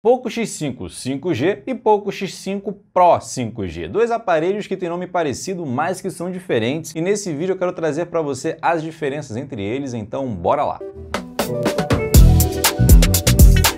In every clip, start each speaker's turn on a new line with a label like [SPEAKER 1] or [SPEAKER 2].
[SPEAKER 1] Poco X5 5G e Poco X5 Pro 5G, dois aparelhos que têm nome parecido, mas que são diferentes, e nesse vídeo eu quero trazer para você as diferenças entre eles, então bora lá!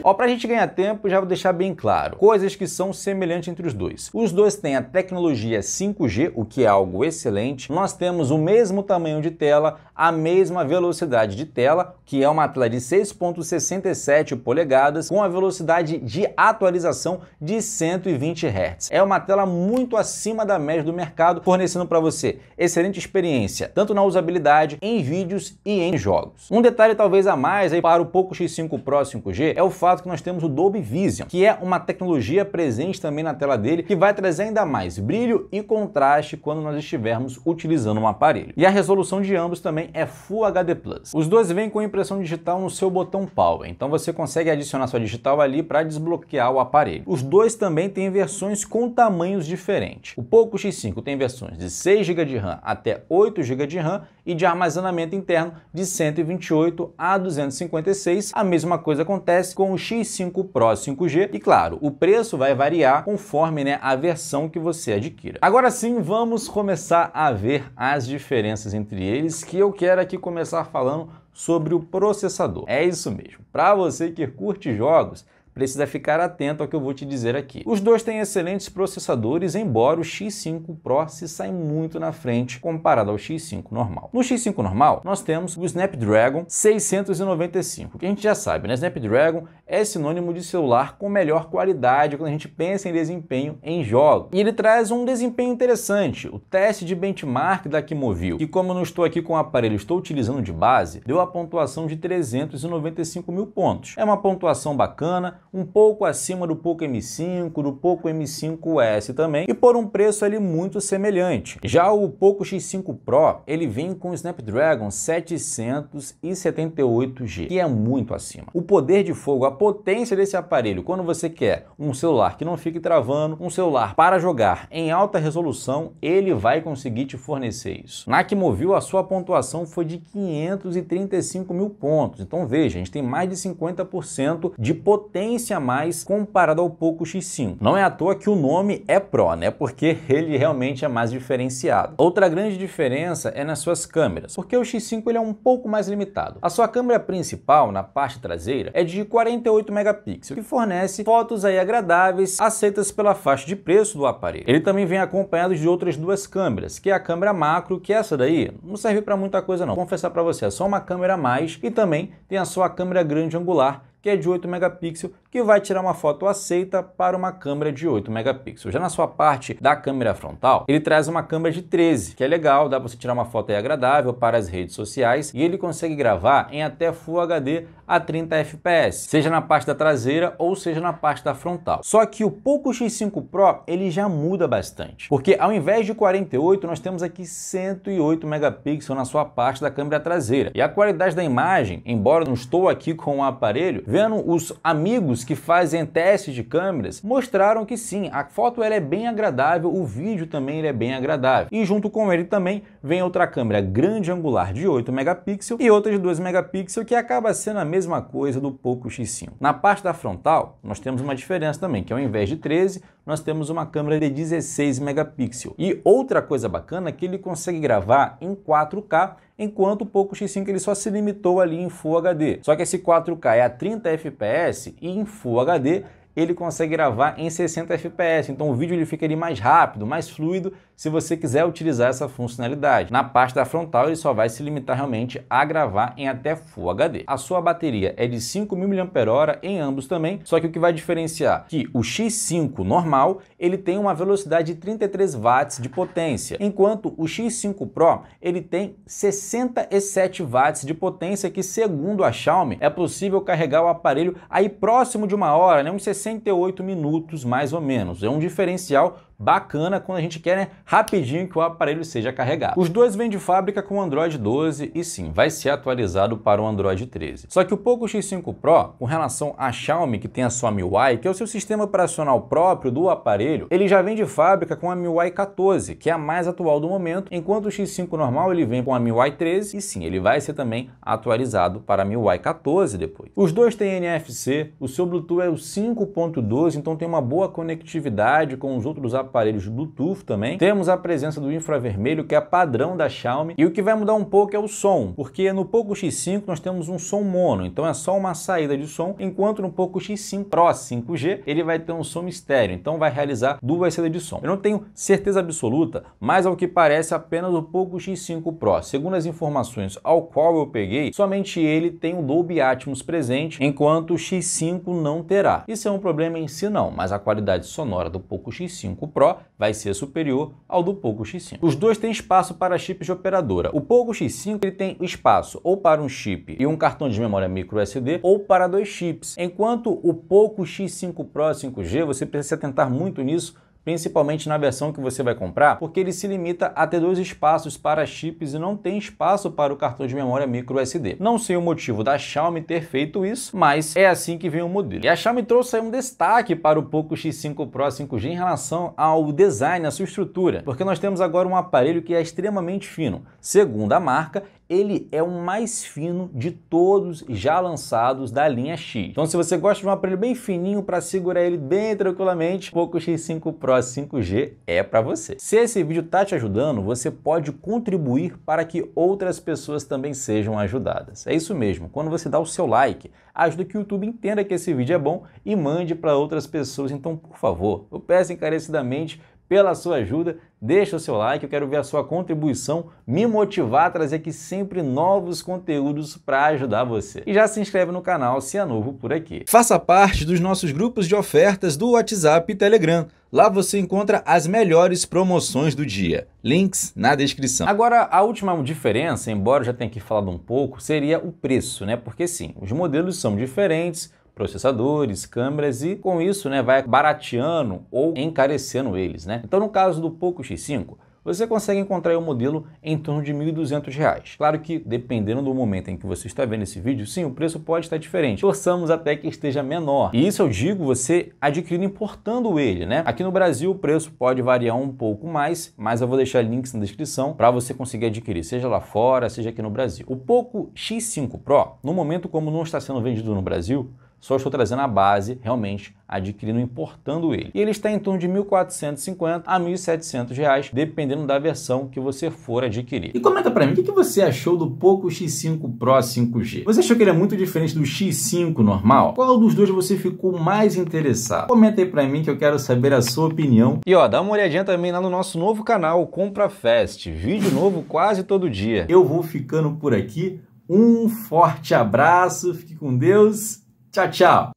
[SPEAKER 1] Ó, pra gente ganhar tempo, já vou deixar bem claro, coisas que são semelhantes entre os dois. Os dois têm a tecnologia 5G, o que é algo excelente. Nós temos o mesmo tamanho de tela, a mesma velocidade de tela, que é uma tela de 6.67 polegadas, com a velocidade de atualização de 120 Hz. É uma tela muito acima da média do mercado, fornecendo para você excelente experiência, tanto na usabilidade, em vídeos e em jogos. Um detalhe talvez a mais aí para o Poco X5 Pro 5G é o fato que nós temos o Dolby Vision, que é uma tecnologia presente também na tela dele, que vai trazer ainda mais brilho e contraste quando nós estivermos utilizando um aparelho. E a resolução de ambos também é Full HD+. Os dois vêm com impressão digital no seu botão Power, então você consegue adicionar sua digital ali para desbloquear o aparelho. Os dois também têm versões com tamanhos diferentes. O Poco X5 tem versões de 6 GB de RAM até 8 GB de RAM e de armazenamento interno de 128 a 256. A mesma coisa acontece com o X5 Pro 5G e claro, o preço vai variar conforme né, a versão que você adquira. Agora sim, vamos começar a ver as diferenças entre eles que eu quero aqui começar falando sobre o processador. É isso mesmo. Para você que curte jogos, precisa ficar atento ao que eu vou te dizer aqui. Os dois têm excelentes processadores, embora o X5 Pro se saia muito na frente comparado ao X5 normal. No X5 normal, nós temos o Snapdragon 695, que a gente já sabe, né? Snapdragon é sinônimo de celular com melhor qualidade quando a gente pensa em desempenho em jogos. E ele traz um desempenho interessante, o teste de benchmark da Kimovil, que como eu não estou aqui com o aparelho, estou utilizando de base, deu a pontuação de 395 mil pontos. É uma pontuação bacana, um pouco acima do Poco M5, do Poco M5S também, e por um preço ali muito semelhante. Já o Poco X5 Pro, ele vem com o Snapdragon 778G, que é muito acima. O poder de fogo, a potência desse aparelho, quando você quer um celular que não fique travando, um celular para jogar em alta resolução, ele vai conseguir te fornecer isso. Na Movil, a sua pontuação foi de 535 mil pontos. Então veja, a gente tem mais de 50% de potência potência a mais comparado ao Poco X5. Não é à toa que o nome é Pro, né? Porque ele realmente é mais diferenciado. Outra grande diferença é nas suas câmeras, porque o X5 ele é um pouco mais limitado. A sua câmera principal, na parte traseira, é de 48 megapixels, que fornece fotos aí agradáveis, aceitas pela faixa de preço do aparelho. Ele também vem acompanhado de outras duas câmeras, que é a câmera macro, que essa daí não serve para muita coisa não. Vou confessar para você, é só uma câmera a mais e também tem a sua câmera grande angular que é de 8 megapixels, que vai tirar uma foto aceita para uma câmera de 8 megapixels. Já na sua parte da câmera frontal, ele traz uma câmera de 13, que é legal, dá para você tirar uma foto agradável para as redes sociais e ele consegue gravar em até Full HD a 30 fps, seja na parte da traseira ou seja na parte da frontal. Só que o Poco X5 Pro ele já muda bastante, porque ao invés de 48 nós temos aqui 108 megapixels na sua parte da câmera traseira e a qualidade da imagem, embora não estou aqui com o aparelho, Vendo os amigos que fazem testes de câmeras, mostraram que sim, a foto ela é bem agradável, o vídeo também ele é bem agradável. E junto com ele também vem outra câmera grande angular de 8 megapixels e outra de 2 megapixels que acaba sendo a mesma coisa do Poco X5. Na parte da frontal, nós temos uma diferença também, que ao invés de 13, nós temos uma câmera de 16 megapixels. E outra coisa bacana é que ele consegue gravar em 4K enquanto o Poco X5 ele só se limitou ali em Full HD. Só que esse 4K é a 30 FPS e em Full HD ele consegue gravar em 60 fps, então o vídeo ele fica ali mais rápido, mais fluido, se você quiser utilizar essa funcionalidade. Na parte da frontal ele só vai se limitar realmente a gravar em até Full HD. A sua bateria é de 5.000 mAh em ambos também, só que o que vai diferenciar é que o X5 normal ele tem uma velocidade de 33 watts de potência, enquanto o X5 Pro ele tem 67 watts de potência que segundo a Xiaomi é possível carregar o aparelho aí próximo de uma hora, né, uns 60 68 minutos mais ou menos. É um diferencial bacana quando a gente quer né, rapidinho que o aparelho seja carregado. Os dois vêm de fábrica com Android 12 e sim, vai ser atualizado para o Android 13. Só que o Poco X5 Pro, com relação à Xiaomi, que tem a sua MIUI, que é o seu sistema operacional próprio do aparelho, ele já vem de fábrica com a MIUI 14, que é a mais atual do momento, enquanto o X5 normal ele vem com a MIUI 13 e sim, ele vai ser também atualizado para a MIUI 14 depois. Os dois têm NFC, o seu Bluetooth é o 5.12, então tem uma boa conectividade com os outros aparelhos aparelhos Bluetooth também. Temos a presença do infravermelho, que é padrão da Xiaomi. E o que vai mudar um pouco é o som, porque no Poco X5 nós temos um som mono, então é só uma saída de som, enquanto no Poco X5 Pro 5G ele vai ter um som estéreo, então vai realizar duas saídas de som. Eu não tenho certeza absoluta, mas ao que parece apenas o Poco X5 Pro. Segundo as informações ao qual eu peguei, somente ele tem o Dolby Atmos presente, enquanto o X5 não terá. Isso é um problema em si não, mas a qualidade sonora do Poco X5 Pro Pro vai ser superior ao do Poco X5. Os dois têm espaço para chips de operadora. O Poco X5 ele tem espaço ou para um chip e um cartão de memória micro SD ou para dois chips, enquanto o Poco X5 Pro 5G você precisa tentar muito nisso principalmente na versão que você vai comprar, porque ele se limita a ter dois espaços para chips e não tem espaço para o cartão de memória micro SD. Não sei o motivo da Xiaomi ter feito isso, mas é assim que vem o modelo. E a Xiaomi trouxe um destaque para o Poco X5 Pro 5G em relação ao design, a sua estrutura, porque nós temos agora um aparelho que é extremamente fino. Segundo a marca, ele é o mais fino de todos já lançados da linha X. Então se você gosta de um aparelho bem fininho para segurar ele bem tranquilamente, o Poco X5 Pro 5G é para você. Se esse vídeo está te ajudando, você pode contribuir para que outras pessoas também sejam ajudadas. É isso mesmo, quando você dá o seu like, ajuda que o YouTube entenda que esse vídeo é bom e mande para outras pessoas. Então, por favor, eu peço encarecidamente pela sua ajuda. Deixa o seu like, eu quero ver a sua contribuição me motivar a trazer aqui sempre novos conteúdos para ajudar você. E já se inscreve no canal se é novo por aqui. Faça parte dos nossos grupos de ofertas do WhatsApp e Telegram. Lá você encontra as melhores promoções do dia. Links na descrição. Agora, a última diferença, embora eu já tenha aqui falado um pouco, seria o preço, né? Porque sim, os modelos são diferentes, processadores, câmeras e com isso né, vai barateando ou encarecendo eles. Né? Então no caso do Poco X5, você consegue encontrar o um modelo em torno de R$ 1.200. Claro que, dependendo do momento em que você está vendo esse vídeo, sim, o preço pode estar diferente. Forçamos até que esteja menor. E isso eu digo você adquirindo importando ele, né? Aqui no Brasil o preço pode variar um pouco mais, mas eu vou deixar links na descrição para você conseguir adquirir, seja lá fora, seja aqui no Brasil. O Poco X5 Pro, no momento como não está sendo vendido no Brasil, só estou trazendo a base realmente adquirindo importando ele. E ele está em torno de 1.450 a 1.700 reais, dependendo da versão que você for adquirir. E comenta para mim, o que você achou do Poco X5 Pro 5G? Você achou que ele é muito diferente do X5 normal? Qual dos dois você ficou mais interessado? Comenta aí para mim que eu quero saber a sua opinião. E ó, dá uma olhadinha também lá no nosso novo canal, Compra Fest, vídeo novo quase todo dia. Eu vou ficando por aqui. Um forte abraço, fique com Deus Tchau, tchau.